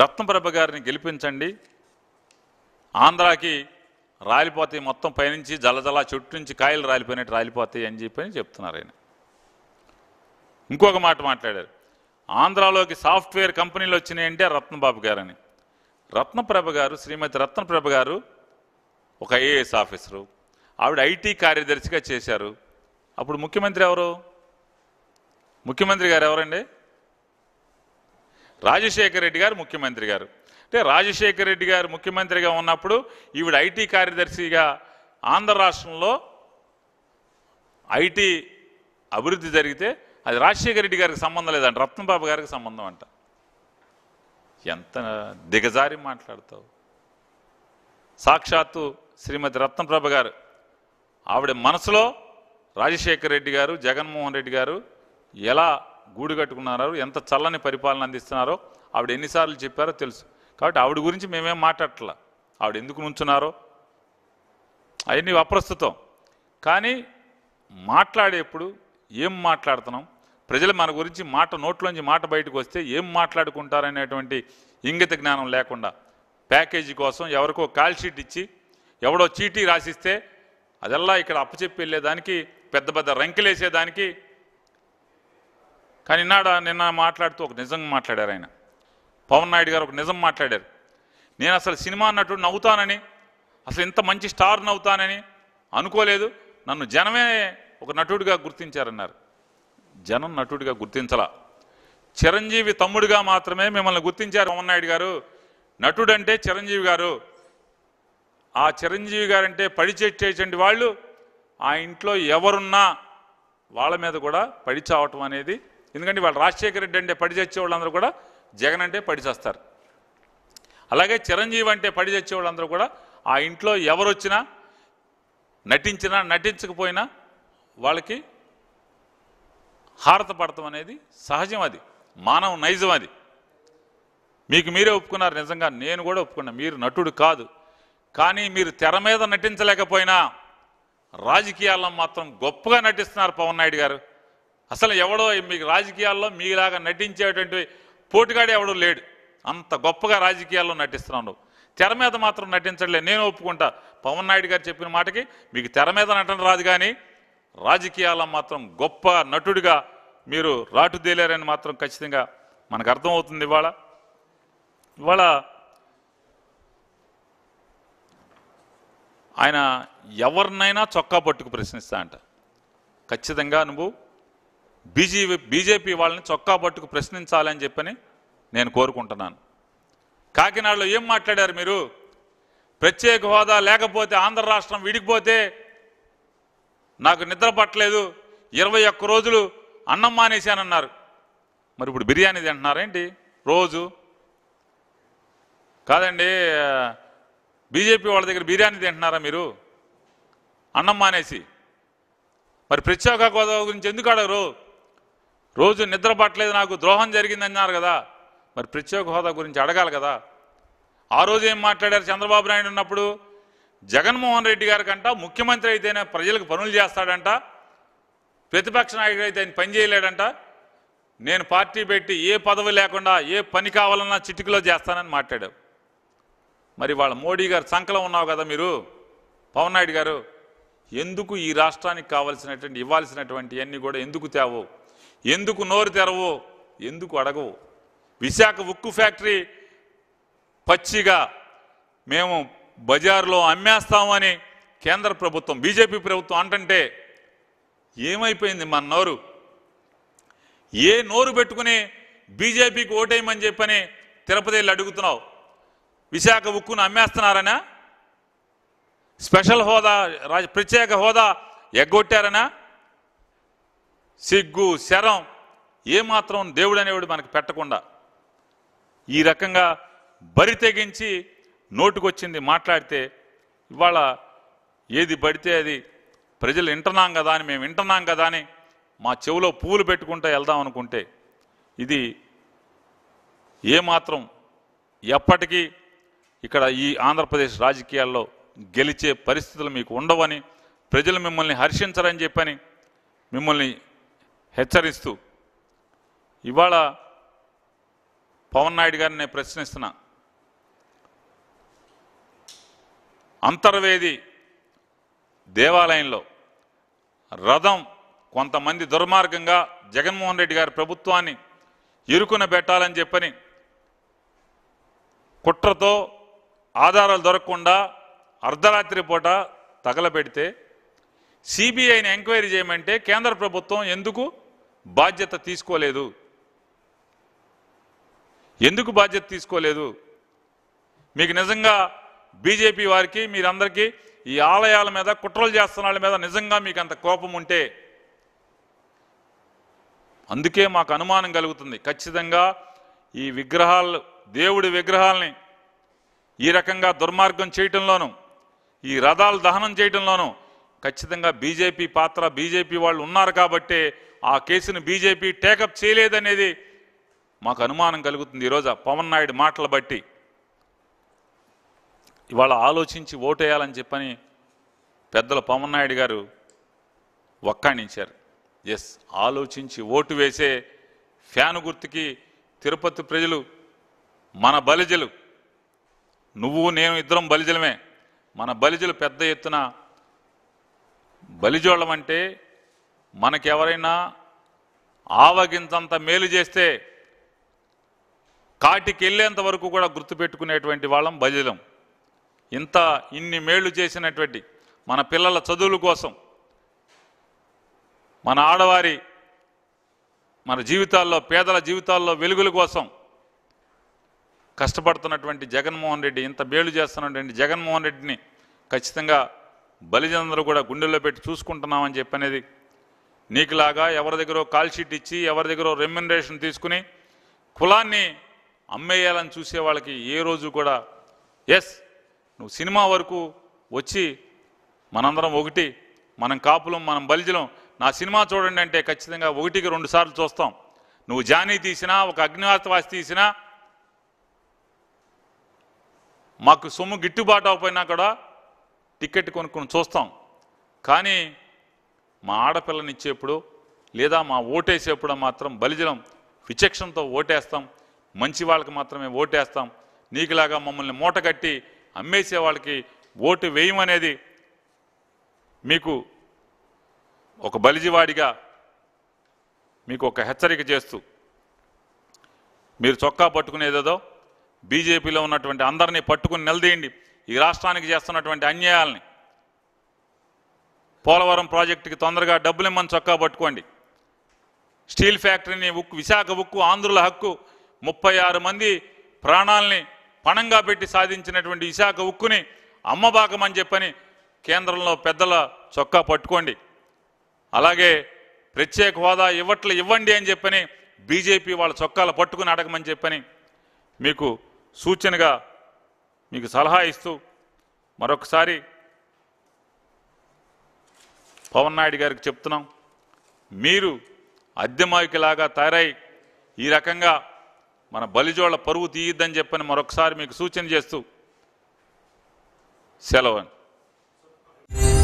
రత్నప్రభ గారిని గెలిపించండి ఆంధ్రాకి రాలిపోతాయి మొత్తం పైనుంచి జలజలా చెట్టు నుంచి కాయలు రాలిపోయినట్టు రాలిపోతాయి అని చెప్పి చెప్తున్నారు ఆయన ఇంకొక మాట మాట్లాడారు ఆంధ్రాలోకి సాఫ్ట్వేర్ కంపెనీలు అంటే రత్నబాబు గారని రత్నప్రభ గారు శ్రీమతి రత్నప్రభ గారు ఒక ఐఏఎస్ ఆఫీసరు ఆవిడ ఐటీ కార్యదర్శిగా చేశారు అప్పుడు ముఖ్యమంత్రి ఎవరు ముఖ్యమంత్రి గారు ఎవరండి రాజశేఖర రెడ్డి గారు ముఖ్యమంత్రి గారు అంటే రాజశేఖర రెడ్డి గారు ముఖ్యమంత్రిగా ఉన్నప్పుడు ఈవిడ ఐటీ కార్యదర్శిగా ఆంధ్ర రాష్ట్రంలో ఐటీ అభివృద్ధి జరిగితే అది రాజశేఖర రెడ్డి గారికి సంబంధం లేదంట రత్నబాబు గారికి సంబంధం అంట ఎంత దిగజారి మాట్లాడతావు సాక్షాత్తు శ్రీమతి రత్నప్రభ గారు ఆవిడ మనసులో రాజశేఖర రెడ్డి గారు జగన్మోహన్ రెడ్డి గారు ఎలా గూడు కట్టుకున్నారో ఎంత చల్లని పరిపాలన అందిస్తున్నారో ఆవిడ ఎన్నిసార్లు చెప్పారో తెలుసు కాబట్టి ఆవిడ గురించి మేమేం మాట్లాడట్ల ఆవిడ ఎందుకు నుంచున్నారో అవన్నీ అప్రస్తుతం కానీ మాట్లాడేప్పుడు ఏం మాట్లాడుతున్నాం ప్రజలు మన గురించి మాట నోట్లోంచి మాట బయటకు వస్తే ఏం మాట్లాడుకుంటారనేటువంటి ఇంగిత జ్ఞానం లేకుండా ప్యాకేజీ కోసం ఎవరికో కాల్షీట్ ఇచ్చి ఎవడో చీటీ రాసిస్తే అదల్లా ఇక్కడ అప్పచెప్పి వెళ్ళేదానికి పెద్ద పెద్ద రంకెలేసేదానికి కానీ నాడ నిన్న మాట్లాడుతూ ఒక నిజం మాట్లాడారు ఆయన పవన్ నాయుడు గారు ఒక నిజం మాట్లాడారు నేను అసలు సినిమా నటుడు నవ్వుతానని అసలు ఇంత మంచి స్టార్ నవ్వుతానని అనుకోలేదు నన్ను జనమే ఒక నటుడిగా గుర్తించారన్నారు జనం నటుడిగా గుర్తించలా చిరంజీవి తమ్ముడిగా మాత్రమే మిమ్మల్ని గుర్తించారు పవన్ నాయుడు గారు నటుడు అంటే చిరంజీవి గారు ఆ చిరంజీవి గారంటే పడిచేసేటువంటి వాళ్ళు ఆ ఇంట్లో ఎవరున్నా వాళ్ళ మీద కూడా పడిచావటం అనేది ఎందుకంటే వాళ్ళు రాజశేఖర రెడ్డి అంటే పడి చచ్చే వాళ్ళందరూ కూడా జగన్ అంటే పడి చేస్తారు అలాగే చిరంజీవి అంటే పడి చచ్చే వాళ్ళందరూ కూడా ఆ ఇంట్లో ఎవరు వచ్చినా నటించినా నటించకపోయినా వాళ్ళకి హారత పడతాం అనేది సహజం అది మానవ నైజం అది మీకు మీరే ఒప్పుకున్నారు నిజంగా నేను కూడా ఒప్పుకున్నా మీరు నటుడు కాదు కానీ మీరు తెర మీద నటించలేకపోయినా రాజకీయాల్లో మాత్రం గొప్పగా నటిస్తున్నారు పవన్ నాయుడు గారు అసలు ఎవడో మీకు రాజకీయాల్లో మీలాగా నటించేటువంటి పోటుగాడే ఎవడో లేడు అంత గొప్పగా రాజకీయాల్లో నటిస్తున్నాడు తెర మీద మాత్రం నటించట్లే నేను ఒప్పుకుంటా పవన్ నాయుడు గారు చెప్పిన మాటకి మీకు తెర మీద నటన రాదు కానీ రాజకీయాల్లో మాత్రం గొప్ప నటుడిగా మీరు రాటుదేలేరని మాత్రం ఖచ్చితంగా మనకు అర్థమవుతుంది ఇవాళ ఇవాళ ఆయన ఎవరినైనా చొక్కా పట్టుకు ప్రశ్నిస్తా అంట ఖచ్చితంగా నువ్వు బీజేపీ బీజేపీ వాళ్ళని చొక్కా పట్టుకు ప్రశ్నించాలని చెప్పని నేను కోరుకుంటున్నాను కాకినాడలో ఏం మాట్లాడారు మీరు ప్రత్యేక హోదా లేకపోతే ఆంధ్ర రాష్ట్రం విడిగిపోతే నాకు నిద్ర పట్టలేదు ఇరవై ఒక్క రోజులు అన్నం మానేశానన్నారు మరి ఇప్పుడు బిర్యానీ తింటున్నారేంటి రోజు కాదండి బీజేపీ వాళ్ళ దగ్గర బిర్యానీ తింటున్నారా మీరు అన్నం మానేసి మరి ప్రత్యేక హోదా గురించి ఎందుకు అడగరు రోజు నిద్ర పట్టలేదు నాకు ద్రోహం జరిగిందన్నారు కదా మరి ప్రత్యేక హోదా గురించి అడగాలి కదా ఆ రోజు ఏం మాట్లాడారు చంద్రబాబు నాయుడు ఉన్నప్పుడు జగన్మోహన్ రెడ్డి గారి కంట ముఖ్యమంత్రి అయితేనే ప్రజలకు పనులు చేస్తాడంట ప్రతిపక్ష నాయకుడు అయితే ఆయన పని చేయలేడంట నేను పార్టీ పెట్టి ఏ పదవి లేకుండా ఏ పని కావాలన్నా చిటికలో చేస్తానని మాట్లాడావు మరి వాళ్ళ మోడీ గారు సంకలం ఉన్నావు కదా మీరు పవన్ నాయుడు గారు ఎందుకు ఈ రాష్ట్రానికి కావాల్సినటువంటి ఇవ్వాల్సినటువంటి అన్నీ కూడా ఎందుకు తేవో ఎందుకు నోరు తెరవు ఎందుకు అడగవు విశాఖ ఉక్కు ఫ్యాక్టరీ పచ్చిగా మేము బజార్లో అమ్మేస్తామని కేంద్ర ప్రభుత్వం బీజేపీ ప్రభుత్వం అంటంటే ఏమైపోయింది మన నోరు ఏ నోరు పెట్టుకుని బీజేపీకి ఓటేయమని చెప్పని తిరుపతి వెళ్ళి అడుగుతున్నావు విశాఖ ఉక్కును అమ్మేస్తున్నారనా స్పెషల్ హోదా ప్రత్యేక హోదా ఎగ్గొట్టారనా సిగ్గు శరం ఏమాత్రం దేవుడు అనేవాడు మనకు పెట్టకుండా ఈ రకంగా బరి తెగించి నోటుకొచ్చింది మాట్లాడితే ఇవాళ ఏది పడితే అది ప్రజలు వింటున్నాం కదా అని మేము వింటున్నాం కదా అని మా చెవిలో పువ్వులు పెట్టుకుంటూ వెళ్దాం అనుకుంటే ఇది ఏమాత్రం ఎప్పటికీ ఇక్కడ ఈ ఆంధ్రప్రదేశ్ రాజకీయాల్లో గెలిచే పరిస్థితులు మీకు ఉండవని ప్రజలు మిమ్మల్ని హర్షించరని చెప్పని మిమ్మల్ని హెచ్చరిస్తూ ఇవాళ పవన్ నాయుడు గారిని నేను ప్రశ్నిస్తున్నా అంతర్వేది దేవాలయంలో రథం కొంతమంది దుర్మార్గంగా జగన్మోహన్ రెడ్డి గారి ప్రభుత్వాన్ని ఇరుకున పెట్టాలని చెప్పని కుట్రతో ఆధారాలు దొరకకుండా అర్ధరాత్రి పూట తగలబెడితే సిబిఐని ఎంక్వైరీ చేయమంటే కేంద్ర ప్రభుత్వం ఎందుకు బాధ్యత తీసుకోలేదు ఎందుకు బాధ్యత తీసుకోలేదు మీకు నిజంగా బీజేపీ వారికి మీరందరికీ ఈ ఆలయాల మీద కుట్రలు చేస్తున్న వాళ్ళ మీద నిజంగా మీకు అంత కోపం ఉంటే అందుకే మాకు అనుమానం కలుగుతుంది ఖచ్చితంగా ఈ విగ్రహాలు దేవుడి విగ్రహాలని ఈ రకంగా దుర్మార్గం చేయటంలోనూ ఈ రథాలు దహనం చేయటంలోనూ ఖచ్చితంగా బీజేపీ పాత్ర బీజేపీ వాళ్ళు ఉన్నారు కాబట్టే ఆ కేసును బీజేపీ టేకప్ చేయలేదనేది మాకు అనుమానం కలుగుతుంది ఈరోజు పవన్ నాయుడు మాటలు బట్టి ఇవాళ ఆలోచించి ఓటేయాలని చెప్పని పెద్దల పవన్ నాయుడు గారు వక్కాణించారు ఎస్ ఆలోచించి ఓటు వేసే ఫ్యాను గుర్తుకి తిరుపతి ప్రజలు మన బలిజలు నువ్వు నేను ఇద్దరం బలిజలమే మన బలిజలు పెద్ద ఎత్తున బలిజోళ్ళమంటే మనకెవరైనా ఆవగింతంత మేలు చేస్తే కాటికి వెళ్ళేంత వరకు కూడా గుర్తుపెట్టుకునేటువంటి వాళ్ళం బజిలం ఇంత ఇన్ని మేళ్లు చేసినటువంటి మన పిల్లల చదువుల కోసం మన ఆడవారి మన జీవితాల్లో పేదల జీవితాల్లో వెలుగుల కోసం కష్టపడుతున్నటువంటి జగన్మోహన్ రెడ్డి ఇంత మేలు చేస్తున్నటువంటి జగన్మోహన్ రెడ్డిని ఖచ్చితంగా బలిజందరూ కూడా గుండెల్లో పెట్టి చూసుకుంటున్నామని చెప్పనేది నీకులాగా ఎవరి దగ్గర కాల్ షీట్ ఇచ్చి ఎవరి దగ్గర రెమ్యునరేషన్ తీసుకుని కులాన్ని అమ్మేయాలని చూసే వాళ్ళకి ఏ రోజు కూడా ఎస్ నువ్వు సినిమా వరకు వచ్చి మనందరం ఒకటి మనం కాపులం మనం బలిజలం నా సినిమా చూడండి అంటే ఖచ్చితంగా ఒకటికి రెండు సార్లు చూస్తాం నువ్వు జానీ తీసినా ఒక అగ్నివాస్తవాసి తీసినా మాకు సొమ్ము గిట్టుబాటు అయిపోయినా కూడా టికెట్ కొనుక్కొని చూస్తాం కానీ మా ఆడపిల్లనిచ్చేప్పుడు లేదా మా ఓటేసేప్పుడు మాత్రం బలిజలం విచక్షణతో ఓటేస్తాం మంచి వాళ్ళకి మాత్రమే ఓటేస్తాం నీకులాగా మమ్మల్ని మూట కట్టి అమ్మేసే వాళ్ళకి ఓటు వేయమనేది మీకు ఒక బలిజివాడిగా మీకు ఒక హెచ్చరిక చేస్తూ మీరు చొక్కా పట్టుకునేదేదో బీజేపీలో ఉన్నటువంటి అందరినీ పట్టుకుని నిలదీయండి ఈ రాష్ట్రానికి చేస్తున్నటువంటి అన్యాయాలని పోలవరం ప్రాజెక్టుకి తొందరగా డబ్బులు ఇమ్మని చొక్కా పట్టుకోండి స్టీల్ ఫ్యాక్టరీని ఉక్కు విశాఖ ఉక్కు ఆంధ్రుల హక్కు ముప్పై ఆరు మంది ప్రాణాలని పణంగా పెట్టి సాధించినటువంటి విశాఖ ఉక్కుని అమ్మబాకమని చెప్పని కేంద్రంలో పెద్దల చొక్కా పట్టుకోండి అలాగే ప్రత్యేక హోదా ఇవ్వట్లు ఇవ్వండి అని చెప్పని బీజేపీ వాళ్ళ చొక్కాలు పట్టుకుని అడగమని చెప్పని మీకు సూచనగా మీకు సలహా ఇస్తూ మరొకసారి పవన్ నాయుడు గారికి చెప్తున్నాం మీరు అద్దెమాయికిలాగా తయారై ఈ రకంగా మన బలిజోళ్ల పరువు తీయద్దని చెప్పని మరొకసారి మీకు సూచన చేస్తూ సెలవు